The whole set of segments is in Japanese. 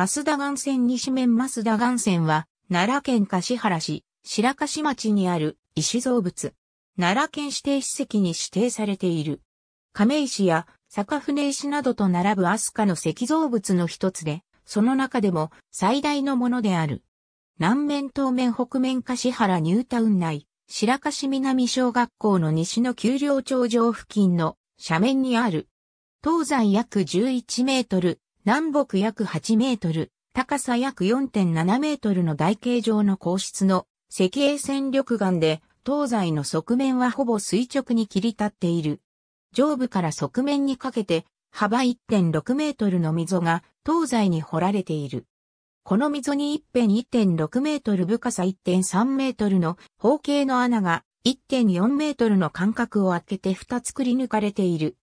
増田岩線西面増田岩線は、奈良県柏原市、白柏町にある石造物。奈良県指定史跡に指定されている。亀石や坂船石などと並ぶ飛鳥の石造物の一つで、その中でも最大のものである。南面東面北面柏原ニュータウン内、白柏南小学校の西の丘陵頂上付近の斜面にある。東西約11メートル、南北約8メートル、高さ約4.7メートルの台形状の皇室の石英戦力岩で、東西の側面はほぼ垂直に切り立っている。上部から側面にかけて、幅1.6メートルの溝が東西に掘られている。この溝に一辺1.6メートル深さ1.3メートルの方形の穴が1.4メートルの間隔を開けて2つくり抜かれている。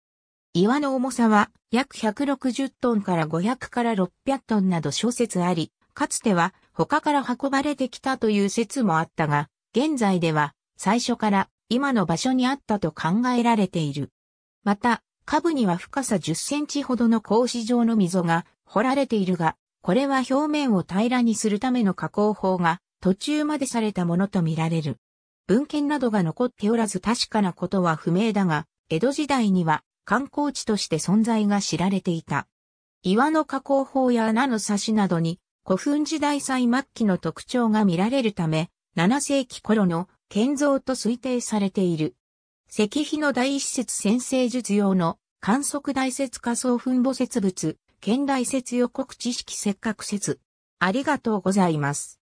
岩の重さは約160トンから500から600トンなど諸説あり、かつては他から運ばれてきたという説もあったが、現在では最初から今の場所にあったと考えられている。また、下部には深さ10センチほどの格子状の溝が掘られているが、これは表面を平らにするための加工法が途中までされたものとみられる。文献などが残っておらず確かなことは不明だが、江戸時代には観光地として存在が知られていた。岩の加工法や穴の差しなどに古墳時代最末期の特徴が見られるため、7世紀頃の建造と推定されている。石碑の第施設先生術用の観測大説仮想墳墓説物、県大説予告知識せっかく説。ありがとうございます。